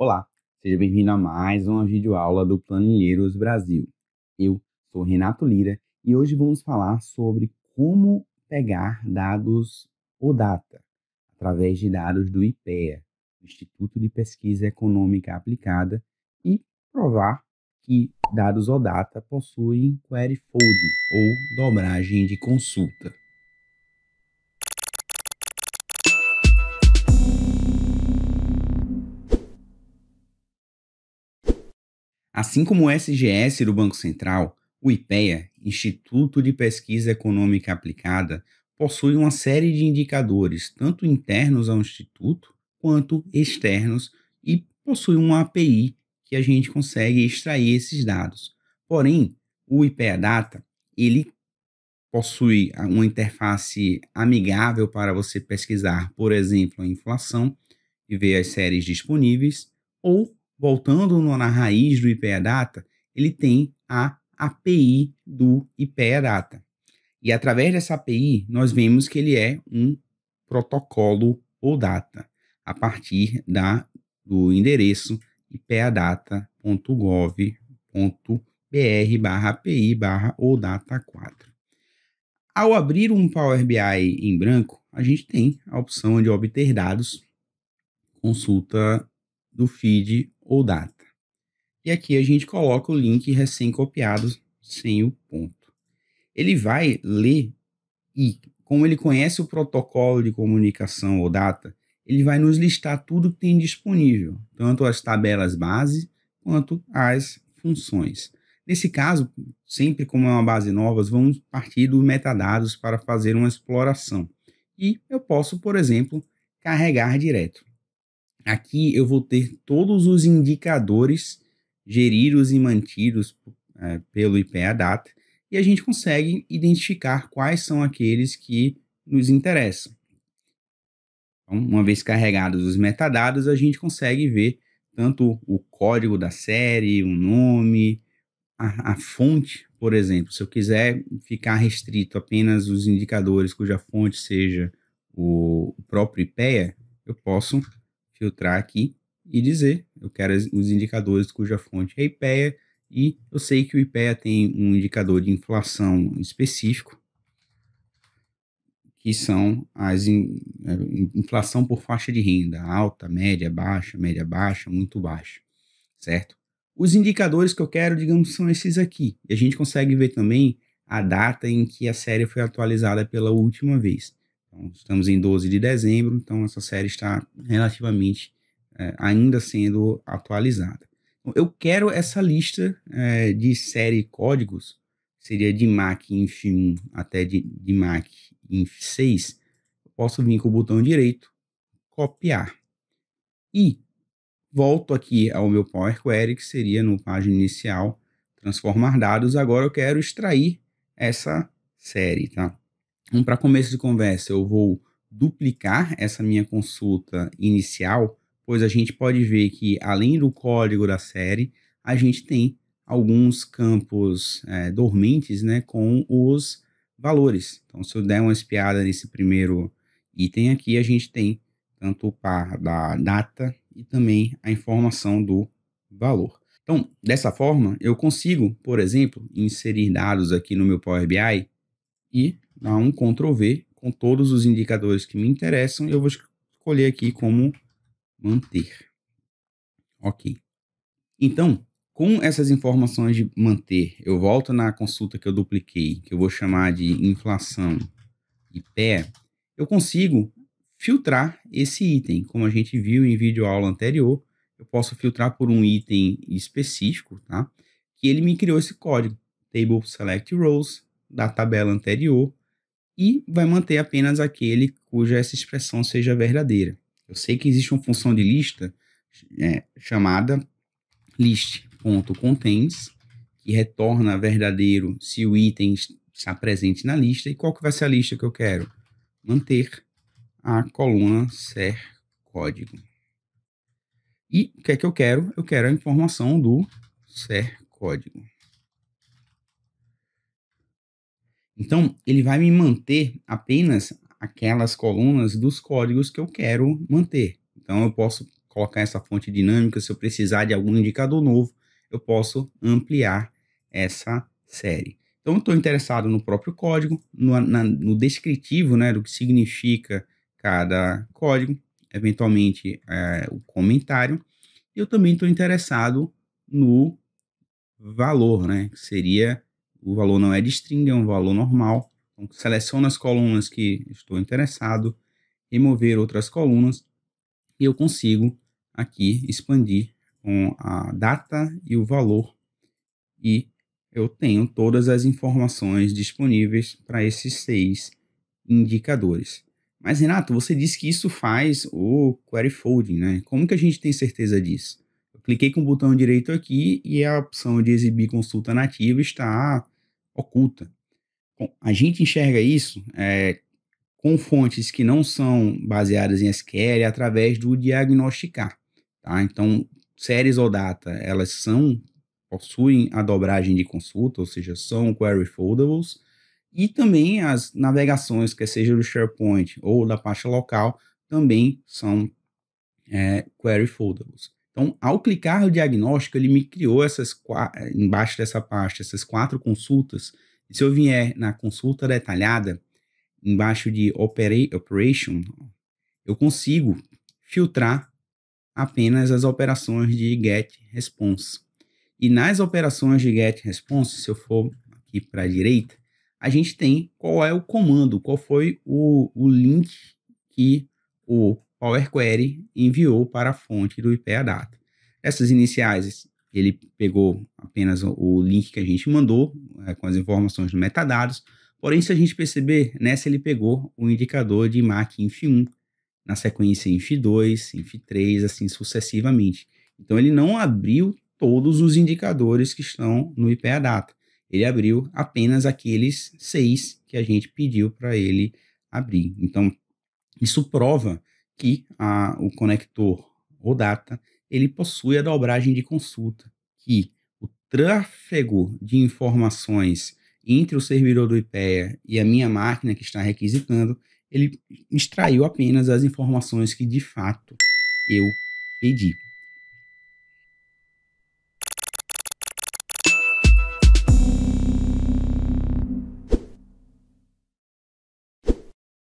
Olá, seja bem-vindo a mais uma videoaula do Planilheiros Brasil. Eu sou Renato Lira e hoje vamos falar sobre como pegar dados OData através de dados do IPEA, Instituto de Pesquisa Econômica Aplicada, e provar que dados OData possuem query folding ou dobragem de consulta. Assim como o SGS do Banco Central, o IPEA, Instituto de Pesquisa Econômica Aplicada, possui uma série de indicadores, tanto internos ao Instituto quanto externos, e possui uma API que a gente consegue extrair esses dados. Porém, o IPEA Data, ele possui uma interface amigável para você pesquisar, por exemplo, a inflação e ver as séries disponíveis, ou voltando na raiz do IPE Data, ele tem a API do IPE Data. E através dessa API, nós vemos que ele é um protocolo ou data, a partir da, do endereço ipadatagovbr API odata 4. Ao abrir um Power BI em branco, a gente tem a opção de obter dados, consulta do feed ou data. E aqui a gente coloca o link recém-copiado sem o ponto. Ele vai ler e, como ele conhece o protocolo de comunicação ou data, ele vai nos listar tudo que tem disponível, tanto as tabelas base quanto as funções. Nesse caso, sempre como é uma base nova, vamos partir dos metadados para fazer uma exploração. E eu posso, por exemplo, carregar direto. Aqui eu vou ter todos os indicadores geridos e mantidos é, pelo Data e a gente consegue identificar quais são aqueles que nos interessam. Então, uma vez carregados os metadados, a gente consegue ver tanto o código da série, o nome, a, a, fonte, por exemplo. Se eu quiser ficar restrito apenas os indicadores cuja fonte seja o, o próprio IPEA, eu posso filtrar aqui e dizer, eu quero os indicadores cuja fonte é IPEA, e eu sei que o IPEA tem um indicador de inflação específico, que são as in, é, inflação por faixa de renda, alta, média, baixa, média baixa, muito baixa, certo? Os indicadores que eu quero, digamos, são esses aqui. E a gente consegue ver também a data em que a série foi atualizada pela última vez. Então, estamos em 12 de dezembro, então essa série está relativamente é, ainda sendo atualizada. Então, eu quero essa lista é, de série códigos, seria de MAC INF 1 até de, de MAC INF 6. Eu posso vir com o botão direito, copiar. E volto aqui ao meu Power Query, que seria no página inicial, transformar dados. Agora eu quero extrair essa série, tá? Então, para começo de conversa, eu vou duplicar essa minha consulta inicial, pois a gente pode ver que, além do código da série, a gente tem alguns campos é, dormentes né, com os valores. Então, se eu der uma espiada nesse primeiro item aqui, a gente tem tanto o par da data e também a informação do valor. Então, dessa forma, eu consigo, por exemplo, inserir dados aqui no meu Power BI e dar um Ctrl V com todos os indicadores que me interessam. Eu vou escolher aqui como manter. Ok. Então, com essas informações de manter, eu volto na consulta que eu dupliquei, que eu vou chamar de inflação e pé, eu consigo filtrar esse item. Como a gente viu em vídeo aula anterior, eu posso filtrar por um item específico, tá? Que ele me criou esse código, table select rows, da tabela anterior, e vai manter apenas aquele cuja essa expressão seja verdadeira. Eu sei que existe uma função de lista é, chamada list.contains, que retorna verdadeiro se o item está presente na lista. E qual que vai ser a lista que eu quero? Manter a coluna ser código. E o que é que eu quero? Eu quero a informação do ser código. Então, ele vai me manter apenas aquelas colunas dos códigos que eu quero manter. Então, eu posso colocar essa fonte dinâmica, se eu precisar de algum indicador novo, eu posso ampliar essa série. Então, eu estou interessado no próprio código, no, na, no descritivo né, do que significa cada código, eventualmente é, o comentário. E eu também estou interessado no valor, né, que seria o valor não é de string, é um valor normal. Então, seleciono as colunas que estou interessado, remover outras colunas e eu consigo aqui expandir com a data e o valor e eu tenho todas as informações disponíveis para esses seis indicadores. Mas Renato, você disse que isso faz o query folding, né? Como que a gente tem certeza disso? cliquei com o botão direito aqui e a opção de exibir consulta nativa está oculta. Bom, a gente enxerga isso é, com fontes que não são baseadas em SQL através do diagnosticar. Tá? Então, séries ou data, elas são possuem a dobragem de consulta, ou seja, são query foldables, e também as navegações, que seja do SharePoint ou da pasta local, também são é, query foldables. Então, ao clicar no diagnóstico, ele me criou essas embaixo dessa pasta, essas quatro consultas. E se eu vier na consulta detalhada, embaixo de opera operation, eu consigo filtrar apenas as operações de get response. E nas operações de get response, se eu for aqui para a direita, a gente tem qual é o comando, qual foi o, o link que o Power Query enviou para a fonte do Data. Essas iniciais, ele pegou apenas o link que a gente mandou é, com as informações do metadados, porém, se a gente perceber, nessa ele pegou o indicador de MAC INF1, na sequência INF2, INF3, assim sucessivamente. Então, ele não abriu todos os indicadores que estão no Data. Ele abriu apenas aqueles seis que a gente pediu para ele abrir. Então, isso prova que a, o conector ou data ele possui a dobragem de consulta, que o tráfego de informações entre o servidor do IPEA e a minha máquina que está requisitando, ele extraiu apenas as informações que de fato eu pedi.